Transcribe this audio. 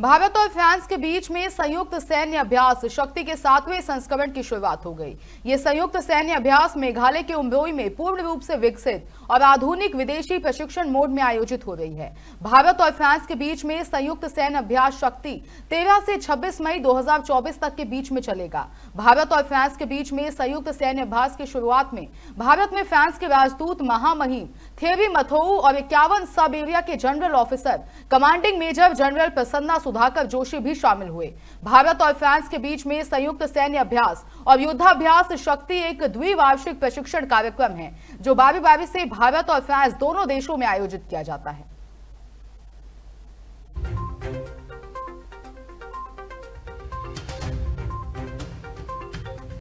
भारत और फ्रांस के बीच में संयुक्त सैन्य अभ्यास शक्ति के सातवें संस्करण की शुरुआत हो गई ये संयुक्त सैन्य अभ्यास मेघालय के उम्रोई में पूर्ण रूप से विकसित और आधुनिक विदेशी प्रशिक्षण मोड में आयोजित हो रही है भारत और फ्रांस के बीच में संयुक्त सैन्य अभ्यास शक्ति 13 से 26 मई 2024 तक के बीच में चलेगा भारत और फ्रांस के बीच में संयुक्त सैन्य अभ्यास की शुरुआत में भारत में फ्रांस के राजदूत महामहिम थेवी मथोऊ और इक्यावन सब एरिया के general officer commanding major general Prasanna Sudhakar Joshi भी शामिल हुए भारत और फ्रांस के बीच में संयुक्त सैन्य अभ्यास और युद्धाभ्यास शक्ति एक द्विवार्षिक प्रशिक्षण कार्यक्रम है जो बारी बारी से भारत और फ्रांस दोनों देशों में आयोजित किया जाता है